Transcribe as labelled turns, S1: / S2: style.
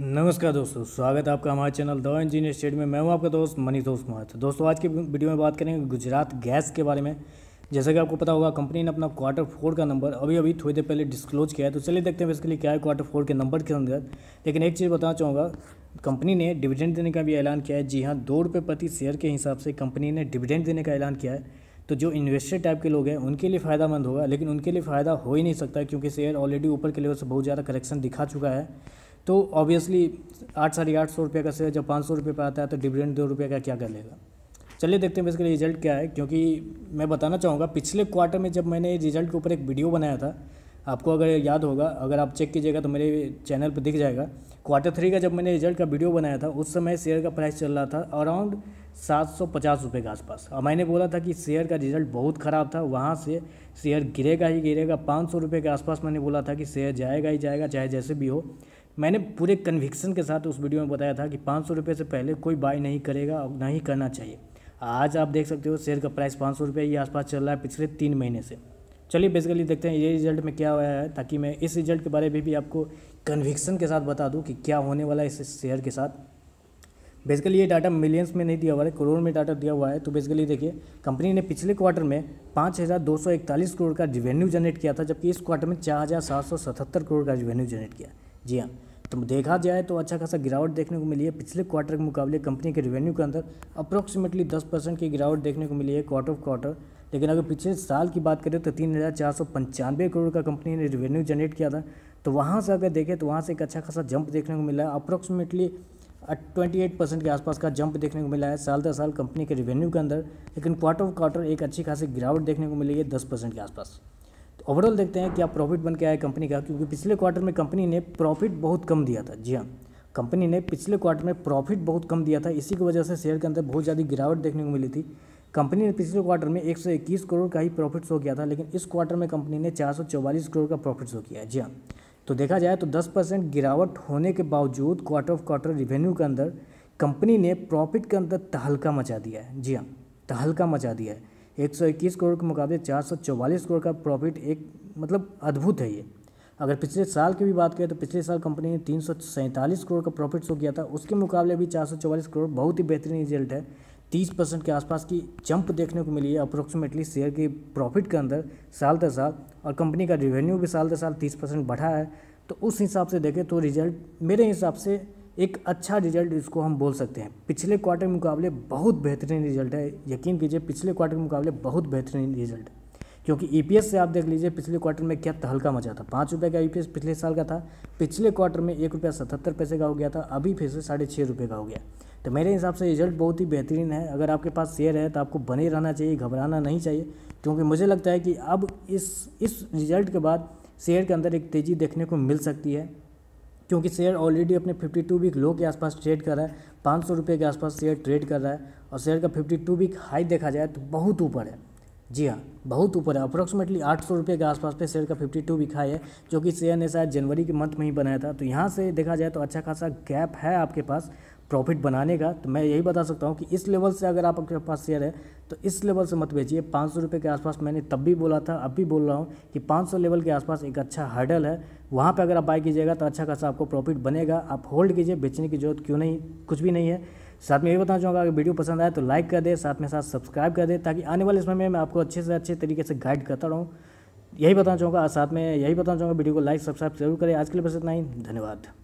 S1: नमस्कार दोस्तों स्वागत है आपका हमारे चैनल द इंजीनियर स्टेट में मैं हूं आपका दोस्त दोस्त महत दोस्तों आज के वीडियो में बात करेंगे गुजरात गैस के बारे में जैसा कि आपको पता होगा कंपनी ने अपना क्वार्टर फोर का नंबर अभी अभी थोड़ी देर पहले डिस्क्लोज किया है तो चलिए देखते हैं इसके लिए क्या है क्वार्टर फोर के नंबर के अंदर लेकिन एक चीज़ बताना चाहूँगा कंपनी ने डिविडेंड देने का भी ऐलान किया है जी हाँ दो रुपये प्रति शेयर के हिसाब से कंपनी ने डिविडेंड देने का ऐलान किया है तो जो इन्वेस्टर टाइप के लोग हैं उनके लिए फ़ायदामंद होगा लेकिन उनके लिए फ़ायदा हो ही नहीं सकता क्योंकि शेयर ऑलरेडी ऊपर के लेवल से बहुत ज़्यादा करेक्शन दिखा चुका है तो ऑब्वियसली आठ साढ़े आठ सौ रुपये का शेयर जब पाँच सौ रुपये पर आता है तो डिविडेंड दो रुपये का क्या कर लेगा चलिए देखते हैं इसका रिजल्ट क्या है क्योंकि मैं बताना चाहूँगा पिछले क्वार्टर में जब मैंने रिजल्ट के ऊपर एक वीडियो बनाया था आपको अगर याद होगा अगर आप चेक कीजिएगा तो मेरे चैनल पर दिख जाएगा क्वार्टर थ्री का जब मैंने रिजल्ट का वीडियो बनाया था उस समय शेयर का प्राइस चल रहा था अराउंड सात सौ पचास रुपये के आसपास और मैंने बोला था कि शेयर का रिजल्ट बहुत ख़राब था वहाँ से शेयर गिरेगा ही गिरेगा पाँच सौ रुपये के आसपास मैंने बोला था कि शेयर जाएगा ही जाएगा चाहे जैसे भी हो मैंने पूरे कन्विक्सन के साथ उस वीडियो में बताया था कि पाँच सौ रुपये से पहले कोई बाई नहीं करेगा और ना ही करना चाहिए आज आप देख सकते हो शेयर का प्राइस पाँच सौ रुपये आसपास चल रहा है पिछले तीन महीने से चलिए बेसिकली देखते हैं ये रिजल्ट में क्या हुआ है ताकि मैं इस रिजल्ट के बारे में भी, भी आपको कन्विक्सन के साथ बता दूँ कि क्या होने वाला है इस शेयर के साथ बेसिकली ये डाटा मिलियंस में नहीं दिया हुआ है करोड़ में डाटा दिया हुआ है तो बेसिकली देखिए कंपनी ने पिछले क्वार्टर में पाँच हज़ार दो सौ इकतालीस करोड़ का रिवेन्यू जनरेट किया था जबकि इस क्वार्टर में चार हज़ार सात सौ सतहत्तर करोड़ का रिवेन्यू जनरेट किया जी हाँ तो देखा जाए तो अच्छा खासा गिरावट देखने को मिली है पिछले क्वार्टर के मुकाबले कंपनी के रेवेन्यू के अंदर अप्रोक्सीमेटली 10 परसेंट की गिरावट देखने को मिली है क्वार्टर ऑफ क्वार्टर लेकिन अगर पिछले साल की बात करें तो तीन हज़ार चार सौ पंचानवे करोड़ का कंपनी ने रेवेन्यू जनरेट किया था तो वहाँ से अगर देखें तो वहाँ से एक अच्छा खासा जंप देखने को मिला है अप्रोक्सीमेटली ट्वेंटी एट परसेंट के आसपास का जंप देखने को मिला है साल दर साल कंपनी के रेवेन्यू के अंदर लेकिन क्वार्टर ऑफ क्वार्टर एक अच्छी खासी गिरावट देखने को मिली है दस परसेंट के आसपास ओवरऑल देखते हैं क्या प्रॉफिट बन के आया कंपनी का क्योंकि पिछले क्वार्टर में कंपनी ने प्रॉफिट बहुत कम दिया था जी हाँ कंपनी ने पिछले क्वार्टर में प्रॉफिट बहुत कम दिया था इसी की वजह से शेयर के अंदर बहुत ज़्यादा गिरावट देखने को मिली थी कंपनी ने पिछले क्वार्टर में 121 करोड़ का ही प्रॉफिट शो किया था लेकिन इस क्वार्टर में कंपनी ने चार करोड़ का प्रॉफिट शो किया है जी हाँ तो देखा जाए तो 10 परसेंट गिरावट होने के बावजूद क्वार्टर ऑफ क्वार्टर रिवेन्यू के अंदर कंपनी ने प्रॉफिट के अंदर तहलका मचा दिया है जी हाँ तहलका मचा दिया है एक सौ इक्कीस करोड़ के मुकाबले चार सौ चौवालीस करोड़ का प्रॉफिट एक मतलब अद्भुत है ये अगर पिछले साल की भी बात करें तो पिछले साल कंपनी ने तीन करोड़ का प्रॉफिट शो किया था उसके मुकाबले भी चार करोड़ बहुत ही बेहतरीन रिजल्ट है तीस परसेंट के आसपास की जंप देखने को मिली है अप्रोक्सीमेटली शेयर के प्रॉफिट के अंदर साल दर साल और कंपनी का रिवेन्यू भी साल दर साल तीस परसेंट बढ़ा है तो उस हिसाब से देखें तो रिजल्ट मेरे हिसाब से एक अच्छा रिजल्ट इसको हम बोल सकते हैं पिछले क्वार्टर मुकाबले बहुत बेहतरीन रिजल्ट है यकीन कीजिए पिछले क्वार्टर मुकाबले बहुत बेहतरीन रिजल्ट है क्योंकि ई e से आप देख लीजिए पिछले क्वार्टर में क्या तहलका मचा था पाँच रुपये का ई e पिछले साल का था पिछले क्वार्टर में एक रुपया सतहत्तर पैसे का हो गया था अभी फिर से साढ़े छः रुपये का हो गया तो मेरे हिसाब से रिजल्ट बहुत ही बेहतरीन है अगर आपके पास शेयर है तो आपको बने रहना चाहिए घबराना नहीं चाहिए क्योंकि मुझे लगता है कि अब इस इस रिजल्ट के बाद शेयर के अंदर एक तेज़ी देखने को मिल सकती है क्योंकि शेयर ऑलरेडी अपने 52 वीक लो के आसपास ट्रेड कर रहा है पाँच सौ रुपये के आसपास शेयर ट्रेड कर रहा है और शेयर का 52 वीक हाई देखा जाए तो बहुत ऊपर है जी हाँ बहुत ऊपर है अप्रोक्सीमेटली आठ सौ रुपये के आसपास पे शेयर का फिफ्टी टू बिका है जो कि शेयर ने शायद जनवरी के मंथ में ही बनाया था तो यहाँ से देखा जाए तो अच्छा खासा गैप है आपके पास प्रॉफिट बनाने का तो मैं यही बता सकता हूँ कि इस लेवल से अगर आपके पास शेयर है तो इस लेवल से मत बेचिए पाँच सौ रुपये के आसपास मैंने तब भी बोला था अब भी बोल रहा हूँ कि पाँच सौ लेवल के आसपास एक अच्छा हर्डल है वहाँ पर अगर आप बाय कीजिएगा तो अच्छा खासा आपको प्रॉफिट बनेगा आप होल्ड कीजिए बेचने की जरूरत क्यों नहीं कुछ भी नहीं है साथ में ये बताना चाहूँगा अगर वीडियो पसंद आए तो लाइक कर दे साथ में साथ सब्सक्राइब कर दे ताकि आने वाले समय में मैं आपको अच्छे से अच्छे तरीके से गाइड करता रहूँ यही बताना चाहूँगा साथ में यही बताना चाहूँगा वीडियो को लाइक सब्सक्राइब जरूर करें आज के लिए बस इतना ही धन्यवाद